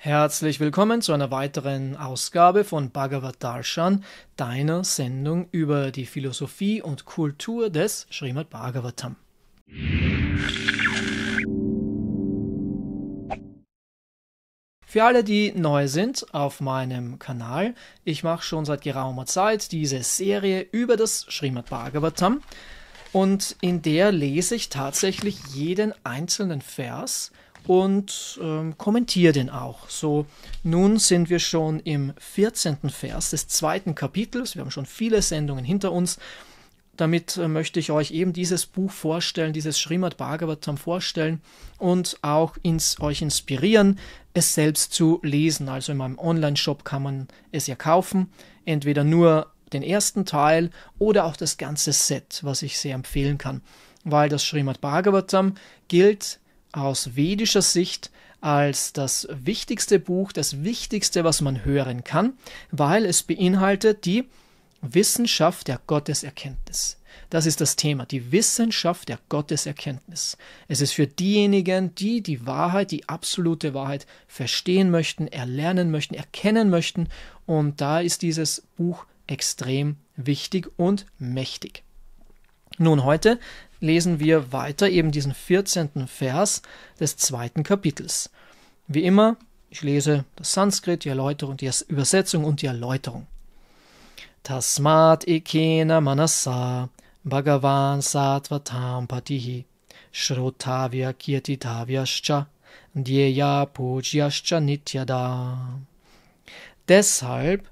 Herzlich willkommen zu einer weiteren Ausgabe von Bhagavad Darshan, deiner Sendung über die Philosophie und Kultur des Srimad Bhagavatam. Für alle, die neu sind auf meinem Kanal, ich mache schon seit geraumer Zeit diese Serie über das Srimad Bhagavatam und in der lese ich tatsächlich jeden einzelnen Vers, und ähm, kommentiere den auch. So, nun sind wir schon im 14. Vers des zweiten Kapitels. Wir haben schon viele Sendungen hinter uns. Damit äh, möchte ich euch eben dieses Buch vorstellen, dieses Srimad Bhagavatam vorstellen und auch ins, euch inspirieren, es selbst zu lesen. Also in meinem Online-Shop kann man es ja kaufen. Entweder nur den ersten Teil oder auch das ganze Set, was ich sehr empfehlen kann. Weil das Srimad Bhagavatam gilt aus vedischer Sicht als das wichtigste Buch, das wichtigste, was man hören kann, weil es beinhaltet die Wissenschaft der Gotteserkenntnis. Das ist das Thema, die Wissenschaft der Gotteserkenntnis. Es ist für diejenigen, die die Wahrheit, die absolute Wahrheit verstehen möchten, erlernen möchten, erkennen möchten. Und da ist dieses Buch extrem wichtig und mächtig. Nun, heute lesen wir weiter eben diesen 14. Vers des zweiten Kapitels. Wie immer, ich lese das Sanskrit, die Erläuterung, die Übersetzung und die Erläuterung. Tasmat ekena manasa bhagavan sattvatam patihi shrotavya kirtitavyascha dyeya Pujyascha nityada. Deshalb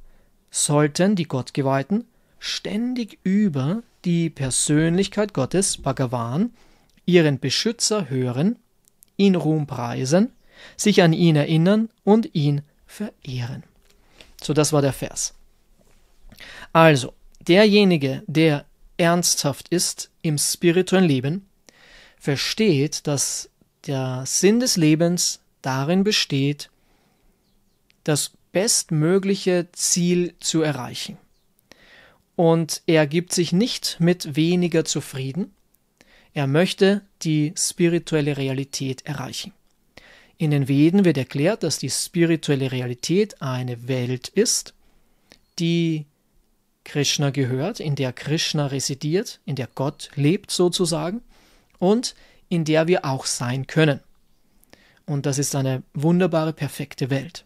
sollten die Gottgeweihten ständig über die Persönlichkeit Gottes, Bhagavan, ihren Beschützer hören, ihn Ruhm preisen, sich an ihn erinnern und ihn verehren. So, das war der Vers. Also, derjenige, der ernsthaft ist im spirituellen Leben, versteht, dass der Sinn des Lebens darin besteht, das bestmögliche Ziel zu erreichen und er gibt sich nicht mit weniger zufrieden. Er möchte die spirituelle Realität erreichen. In den Veden wird erklärt, dass die spirituelle Realität eine Welt ist, die Krishna gehört, in der Krishna residiert, in der Gott lebt sozusagen und in der wir auch sein können. Und das ist eine wunderbare, perfekte Welt.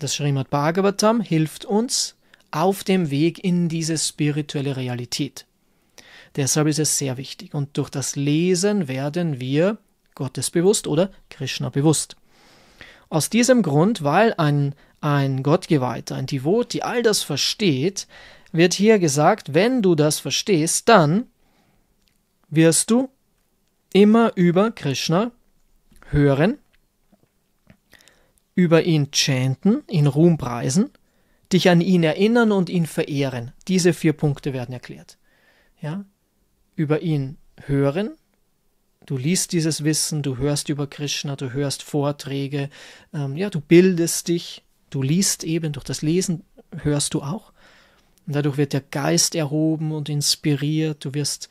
Das Srimad Bhagavatam hilft uns, auf dem Weg in diese spirituelle Realität. Deshalb ist es sehr wichtig. Und durch das Lesen werden wir Gottesbewusst oder Krishna bewusst. Aus diesem Grund, weil ein, ein Gottgeweihter, ein Devot, die all das versteht, wird hier gesagt, wenn du das verstehst, dann wirst du immer über Krishna hören, über ihn chanten, ihn Ruhm preisen dich an ihn erinnern und ihn verehren. Diese vier Punkte werden erklärt. Ja? Über ihn hören, du liest dieses Wissen, du hörst über Krishna, du hörst Vorträge, ähm, ja, du bildest dich, du liest eben, durch das Lesen hörst du auch. Und dadurch wird der Geist erhoben und inspiriert, du wirst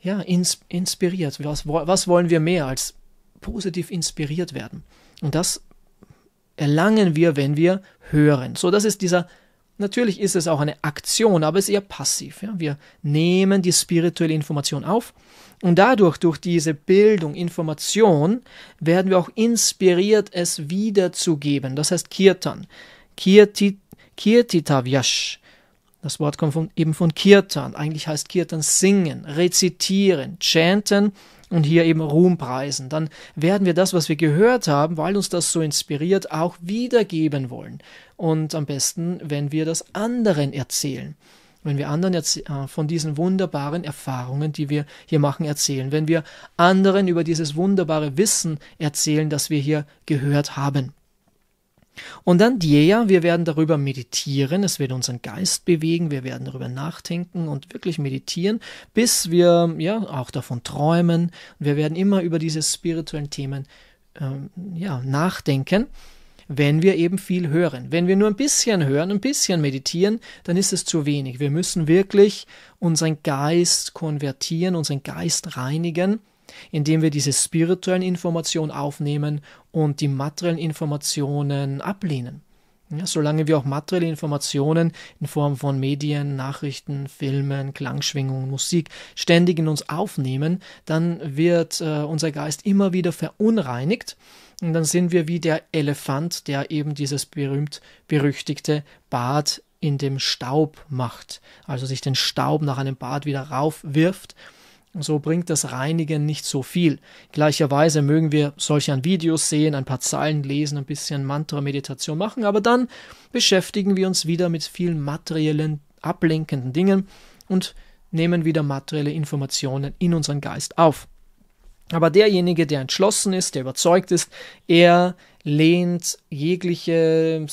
ja, ins, inspiriert. Was, was wollen wir mehr als positiv inspiriert werden? Und das erlangen wir, wenn wir hören. So, das ist dieser, natürlich ist es auch eine Aktion, aber es ist eher passiv. Ja? Wir nehmen die spirituelle Information auf und dadurch, durch diese Bildung, Information, werden wir auch inspiriert, es wiederzugeben. Das heißt Kirtan. Kirti, Kirtitavyash. Das Wort kommt von, eben von Kirtan. Eigentlich heißt Kirtan singen, rezitieren, chanten und hier eben Ruhm preisen, dann werden wir das, was wir gehört haben, weil uns das so inspiriert, auch wiedergeben wollen. Und am besten, wenn wir das anderen erzählen wenn wir anderen äh, von diesen wunderbaren Erfahrungen, die wir hier machen, erzählen, wenn wir anderen über dieses wunderbare Wissen erzählen, das wir hier gehört haben. Und dann Dieya, wir werden darüber meditieren, es wird unseren Geist bewegen, wir werden darüber nachdenken und wirklich meditieren, bis wir ja auch davon träumen. Wir werden immer über diese spirituellen Themen ähm, ja, nachdenken, wenn wir eben viel hören. Wenn wir nur ein bisschen hören, ein bisschen meditieren, dann ist es zu wenig. Wir müssen wirklich unseren Geist konvertieren, unseren Geist reinigen indem wir diese spirituellen Informationen aufnehmen und die materiellen Informationen ablehnen. Ja, solange wir auch materielle Informationen in Form von Medien, Nachrichten, Filmen, Klangschwingungen, Musik ständig in uns aufnehmen, dann wird äh, unser Geist immer wieder verunreinigt und dann sind wir wie der Elefant, der eben dieses berühmt berüchtigte Bad in dem Staub macht, also sich den Staub nach einem Bad wieder raufwirft so bringt das Reinigen nicht so viel. Gleicherweise mögen wir solch an Videos sehen, ein paar Zeilen lesen, ein bisschen Mantra-Meditation machen, aber dann beschäftigen wir uns wieder mit vielen materiellen, ablenkenden Dingen und nehmen wieder materielle Informationen in unseren Geist auf. Aber derjenige, der entschlossen ist, der überzeugt ist, er lehnt jegliche,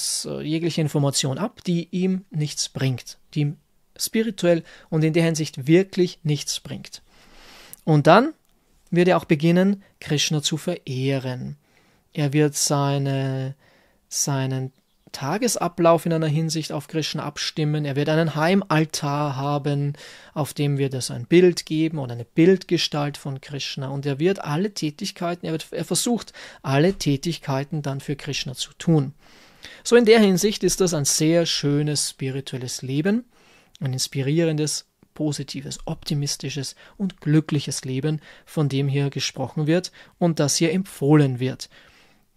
jegliche Information ab, die ihm nichts bringt, die ihm spirituell und in der Hinsicht wirklich nichts bringt. Und dann wird er auch beginnen, Krishna zu verehren. Er wird seine, seinen Tagesablauf in einer Hinsicht auf Krishna abstimmen. Er wird einen Heimaltar haben, auf dem wird es ein Bild geben und eine Bildgestalt von Krishna. Und er wird alle Tätigkeiten, er, wird, er versucht, alle Tätigkeiten dann für Krishna zu tun. So in der Hinsicht ist das ein sehr schönes spirituelles Leben, ein inspirierendes positives, optimistisches und glückliches Leben, von dem hier gesprochen wird und das hier empfohlen wird.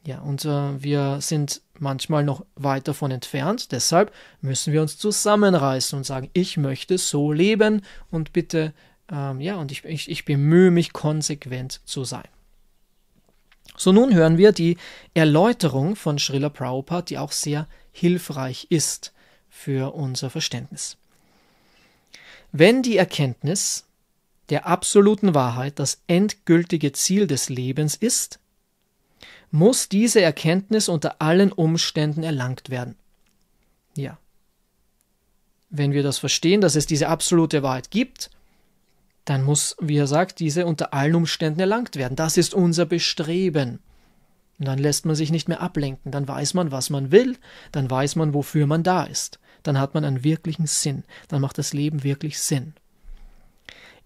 Ja, und äh, wir sind manchmal noch weit davon entfernt, deshalb müssen wir uns zusammenreißen und sagen, ich möchte so leben und bitte, ähm, ja, und ich, ich, ich bemühe mich konsequent zu sein. So nun hören wir die Erläuterung von Srila Prabhupada, die auch sehr hilfreich ist für unser Verständnis. Wenn die Erkenntnis der absoluten Wahrheit das endgültige Ziel des Lebens ist, muss diese Erkenntnis unter allen Umständen erlangt werden. Ja. Wenn wir das verstehen, dass es diese absolute Wahrheit gibt, dann muss, wie er sagt, diese unter allen Umständen erlangt werden. Das ist unser Bestreben. Und dann lässt man sich nicht mehr ablenken, dann weiß man, was man will, dann weiß man, wofür man da ist dann hat man einen wirklichen Sinn, dann macht das Leben wirklich Sinn.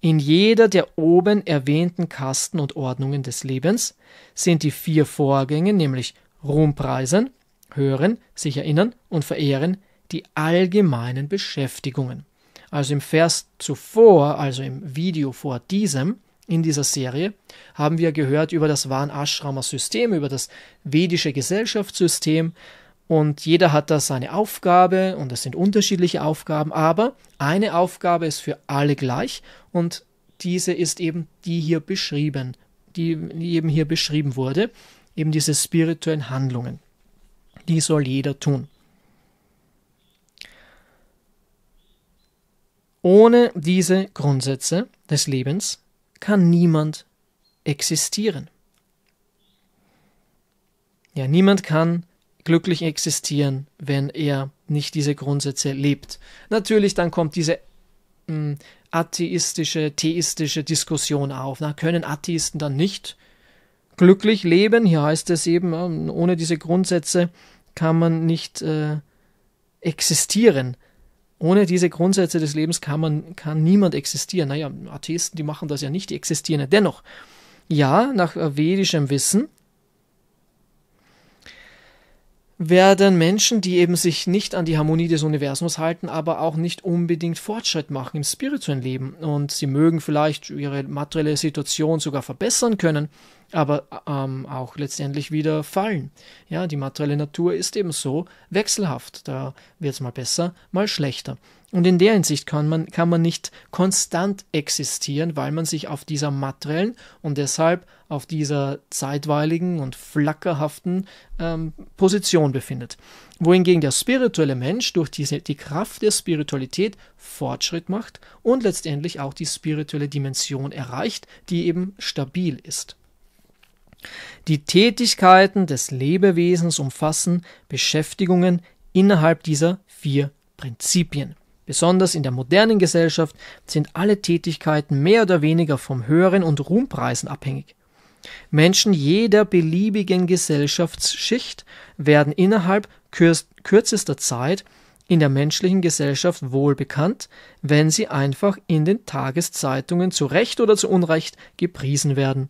In jeder der oben erwähnten Kasten und Ordnungen des Lebens sind die vier Vorgänge, nämlich Ruhm preisen, Hören, sich erinnern und verehren, die allgemeinen Beschäftigungen. Also im Vers zuvor, also im Video vor diesem, in dieser Serie haben wir gehört über das Van Ashrama System, über das vedische Gesellschaftssystem, und jeder hat da seine Aufgabe und es sind unterschiedliche Aufgaben, aber eine Aufgabe ist für alle gleich und diese ist eben die hier beschrieben, die, die eben hier beschrieben wurde, eben diese spirituellen Handlungen. Die soll jeder tun. Ohne diese Grundsätze des Lebens kann niemand existieren. Ja, niemand kann glücklich existieren, wenn er nicht diese Grundsätze lebt. Natürlich, dann kommt diese mh, hm, atheistische, theistische Diskussion auf. Na, können Atheisten dann nicht glücklich leben? Hier heißt es eben, ähm, ohne diese Grundsätze kann man nicht äh, existieren. Ohne diese Grundsätze des Lebens kann man, kann niemand existieren. Naja, Atheisten, die machen das ja nicht, die existieren ja dennoch. Ja, nach äh, vedischem Wissen werden Menschen, die eben sich nicht an die Harmonie des Universums halten, aber auch nicht unbedingt Fortschritt machen im spirituellen Leben. Und sie mögen vielleicht ihre materielle Situation sogar verbessern können, aber ähm, auch letztendlich wieder fallen. Ja, die materielle Natur ist eben so wechselhaft. Da wird es mal besser, mal schlechter. Und in der Hinsicht kann man, kann man nicht konstant existieren, weil man sich auf dieser materiellen und deshalb auf dieser zeitweiligen und flackerhaften ähm, Position befindet. Wohingegen der spirituelle Mensch durch diese, die Kraft der Spiritualität Fortschritt macht und letztendlich auch die spirituelle Dimension erreicht, die eben stabil ist. Die Tätigkeiten des Lebewesens umfassen Beschäftigungen innerhalb dieser vier Prinzipien. Besonders in der modernen Gesellschaft sind alle Tätigkeiten mehr oder weniger vom Hören und Ruhmpreisen abhängig. Menschen jeder beliebigen Gesellschaftsschicht werden innerhalb kürzester Zeit in der menschlichen Gesellschaft wohl bekannt, wenn sie einfach in den Tageszeitungen zu Recht oder zu Unrecht gepriesen werden.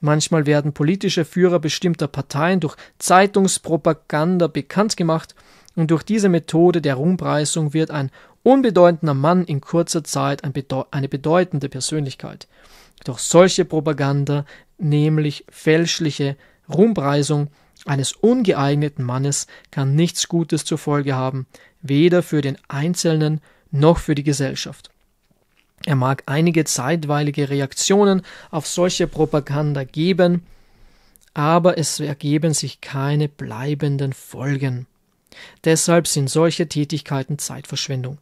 Manchmal werden politische Führer bestimmter Parteien durch Zeitungspropaganda bekannt gemacht, und durch diese Methode der Rumpreisung wird ein unbedeutender Mann in kurzer Zeit ein bedeu eine bedeutende Persönlichkeit. Doch solche Propaganda, nämlich fälschliche Rumpreisung eines ungeeigneten Mannes, kann nichts Gutes zur Folge haben, weder für den Einzelnen noch für die Gesellschaft. Er mag einige zeitweilige Reaktionen auf solche Propaganda geben, aber es ergeben sich keine bleibenden Folgen. Deshalb sind solche Tätigkeiten Zeitverschwendung.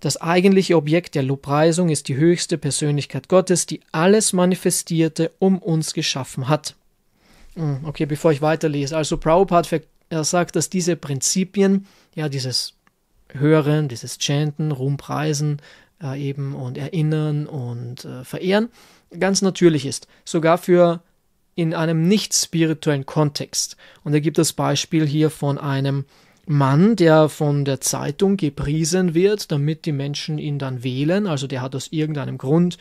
Das eigentliche Objekt der Lobpreisung ist die höchste Persönlichkeit Gottes, die alles manifestierte, um uns geschaffen hat. Hm, okay, bevor ich weiterlese. Also Prabhupada er sagt, dass diese Prinzipien, ja, dieses Hören, dieses Chanten, Ruhmpreisen, äh, eben und erinnern und äh, verehren, ganz natürlich ist. Sogar für in einem nicht spirituellen Kontext. Und da gibt das Beispiel hier von einem Mann, der von der Zeitung gepriesen wird, damit die Menschen ihn dann wählen. Also der hat aus irgendeinem Grund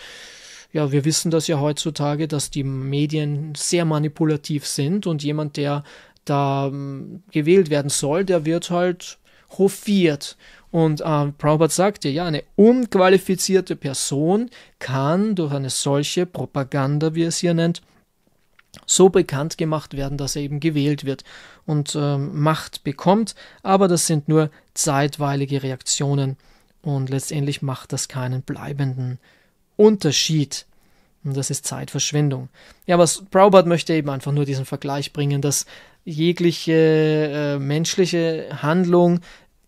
ja, wir wissen das ja heutzutage, dass die Medien sehr manipulativ sind und jemand, der da hm, gewählt werden soll, der wird halt hofiert und ähm, Braubart sagte, ja, eine unqualifizierte Person kann durch eine solche Propaganda, wie er es hier nennt, so bekannt gemacht werden, dass er eben gewählt wird und ähm, Macht bekommt, aber das sind nur zeitweilige Reaktionen und letztendlich macht das keinen bleibenden Unterschied. Und das ist Zeitverschwendung. Ja, was Braubart möchte eben einfach nur diesen Vergleich bringen, dass jegliche äh, menschliche Handlung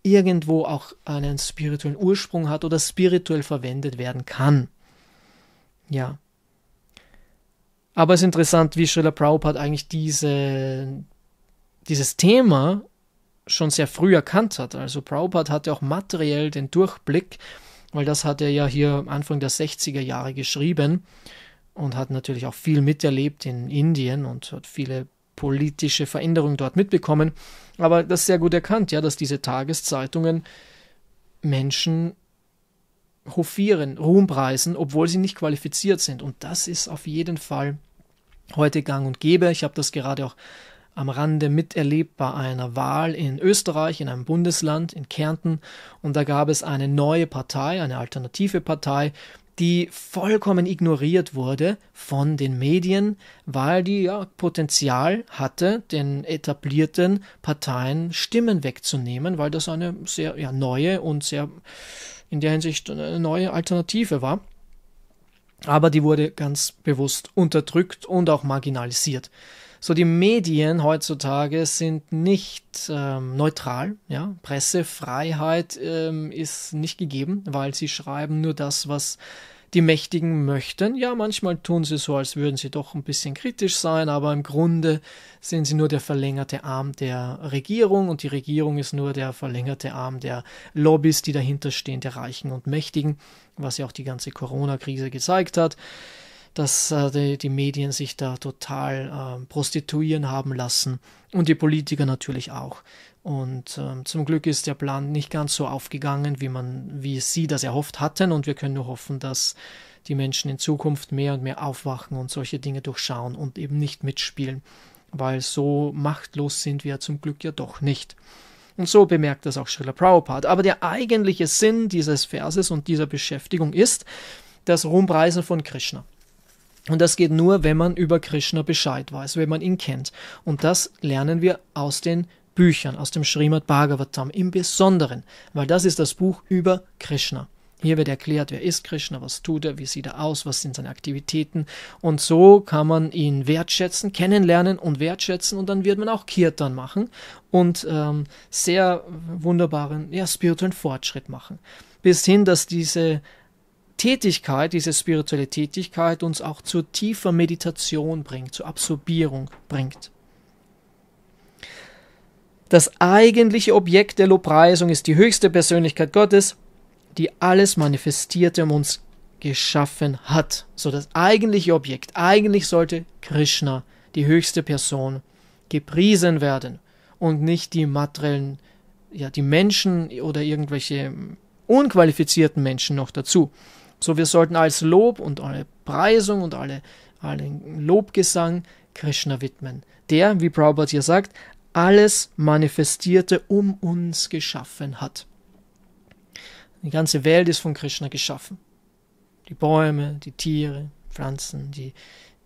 irgendwo auch einen spirituellen Ursprung hat oder spirituell verwendet werden kann. Ja. Aber es ist interessant, wie Srila Prabhupada eigentlich diese, dieses Thema schon sehr früh erkannt hat. Also Prabhupada hatte auch materiell den Durchblick, weil das hat er ja hier Anfang der 60er Jahre geschrieben und hat natürlich auch viel miterlebt in Indien und hat viele politische Veränderung dort mitbekommen. Aber das ist sehr gut erkannt, ja, dass diese Tageszeitungen Menschen hofieren, ruhmpreisen, obwohl sie nicht qualifiziert sind. Und das ist auf jeden Fall heute gang und gäbe. Ich habe das gerade auch am Rande miterlebt bei einer Wahl in Österreich, in einem Bundesland, in Kärnten. Und da gab es eine neue Partei, eine alternative Partei, die vollkommen ignoriert wurde von den Medien, weil die ja Potenzial hatte, den etablierten Parteien Stimmen wegzunehmen, weil das eine sehr ja, neue und sehr in der Hinsicht eine neue Alternative war. Aber die wurde ganz bewusst unterdrückt und auch marginalisiert. So, die Medien heutzutage sind nicht ähm, neutral. Ja? Pressefreiheit ähm, ist nicht gegeben, weil sie schreiben nur das, was die Mächtigen möchten. Ja, manchmal tun sie so, als würden sie doch ein bisschen kritisch sein, aber im Grunde sind sie nur der verlängerte Arm der Regierung und die Regierung ist nur der verlängerte Arm der Lobbys, die dahinter stehen, der Reichen und Mächtigen, was ja auch die ganze Corona-Krise gezeigt hat dass äh, die, die, Medien sich da total äh, prostituieren haben lassen und die Politiker natürlich auch. Und äh, zum Glück ist der Plan nicht ganz so aufgegangen, wie man, wie sie das erhofft hatten. Und wir können nur hoffen, dass die Menschen in Zukunft mehr und mehr aufwachen und solche Dinge durchschauen und eben nicht mitspielen, weil so machtlos sind wir zum Glück ja doch nicht. Und so bemerkt das auch Srila Prabhupada. Aber der eigentliche Sinn dieses Verses und dieser Beschäftigung ist das Rumpreisen von Krishna. Und das geht nur, wenn man über Krishna Bescheid weiß, wenn man ihn kennt. Und das lernen wir aus den Büchern, aus dem Srimad Bhagavatam im Besonderen, weil das ist das Buch über Krishna. Hier wird erklärt, wer ist Krishna, was tut er, wie sieht er aus, was sind seine Aktivitäten. Und so kann man ihn wertschätzen, kennenlernen und wertschätzen. Und dann wird man auch Kirtan machen und ähm, sehr wunderbaren, ja, spirituellen Fortschritt machen. Bis hin, dass diese Tätigkeit, diese spirituelle Tätigkeit uns auch zur tiefer Meditation bringt, zur Absorbierung bringt. Das eigentliche Objekt der Lobpreisung ist die höchste Persönlichkeit Gottes, die alles manifestierte um uns geschaffen hat. So das eigentliche Objekt, eigentlich sollte Krishna, die höchste Person, gepriesen werden und nicht die materiellen, ja, die Menschen oder irgendwelche unqualifizierten Menschen noch dazu. So, wir sollten als Lob und alle Preisung und alle, allen Lobgesang Krishna widmen, der, wie Prabhupada hier sagt, alles Manifestierte um uns geschaffen hat. Die ganze Welt ist von Krishna geschaffen. Die Bäume, die Tiere, Pflanzen, die,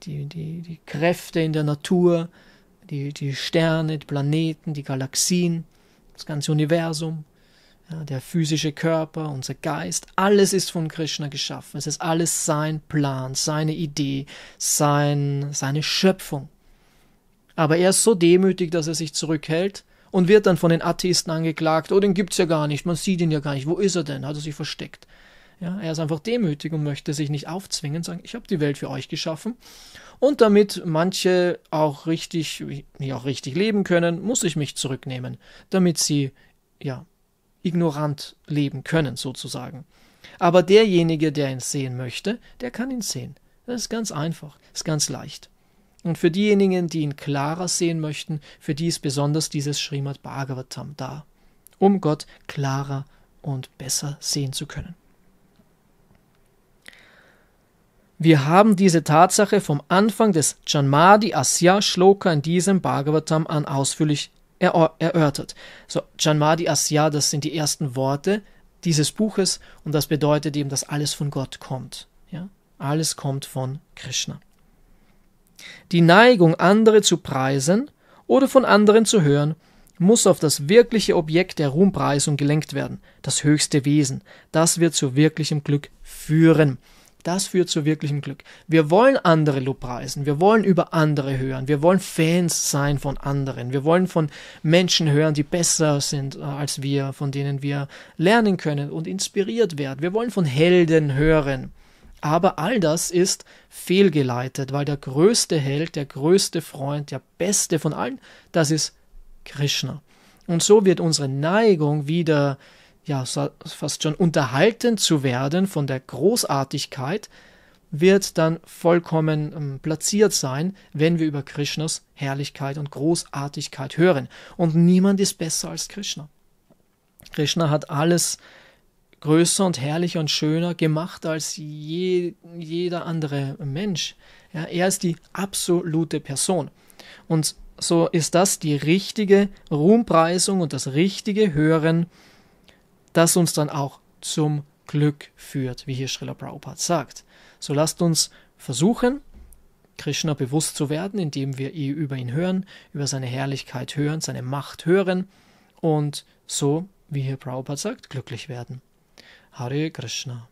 die, die, die Kräfte in der Natur, die, die Sterne, die Planeten, die Galaxien, das ganze Universum, ja, der physische Körper, unser Geist, alles ist von Krishna geschaffen. Es ist alles sein Plan, seine Idee, sein, seine Schöpfung. Aber er ist so demütig, dass er sich zurückhält und wird dann von den Atheisten angeklagt. Oh, den gibt's ja gar nicht, man sieht ihn ja gar nicht. Wo ist er denn? Hat er sich versteckt? Ja, er ist einfach demütig und möchte sich nicht aufzwingen, sagen, ich habe die Welt für euch geschaffen. Und damit manche auch richtig, nicht auch richtig leben können, muss ich mich zurücknehmen, damit sie ja ignorant leben können, sozusagen. Aber derjenige, der ihn sehen möchte, der kann ihn sehen. Das ist ganz einfach, ist ganz leicht. Und für diejenigen, die ihn klarer sehen möchten, für die ist besonders dieses Srimad Bhagavatam da, um Gott klarer und besser sehen zu können. Wir haben diese Tatsache vom Anfang des Janmadi Asya Shloka in diesem Bhagavatam an ausführlich er erörtert. So, Janmadi Asya, das sind die ersten Worte dieses Buches und das bedeutet eben, dass alles von Gott kommt. Ja? Alles kommt von Krishna. Die Neigung, andere zu preisen oder von anderen zu hören, muss auf das wirkliche Objekt der Ruhmpreisung gelenkt werden, das höchste Wesen. Das wird zu wirklichem Glück führen. Das führt zu wirklichem Glück. Wir wollen andere Lobpreisen, wir wollen über andere hören, wir wollen Fans sein von anderen, wir wollen von Menschen hören, die besser sind äh, als wir, von denen wir lernen können und inspiriert werden. Wir wollen von Helden hören. Aber all das ist fehlgeleitet, weil der größte Held, der größte Freund, der beste von allen, das ist Krishna. Und so wird unsere Neigung wieder ja fast schon unterhalten zu werden von der Großartigkeit, wird dann vollkommen ähm, platziert sein, wenn wir über Krishnas Herrlichkeit und Großartigkeit hören. Und niemand ist besser als Krishna. Krishna hat alles größer und herrlicher und schöner gemacht als je, jeder andere Mensch. Ja, er ist die absolute Person. Und so ist das die richtige Ruhmpreisung und das richtige Hören das uns dann auch zum Glück führt, wie hier Srila Prabhupada sagt. So lasst uns versuchen, Krishna bewusst zu werden, indem wir über ihn hören, über seine Herrlichkeit hören, seine Macht hören und so, wie hier Prabhupada sagt, glücklich werden. Hare Krishna.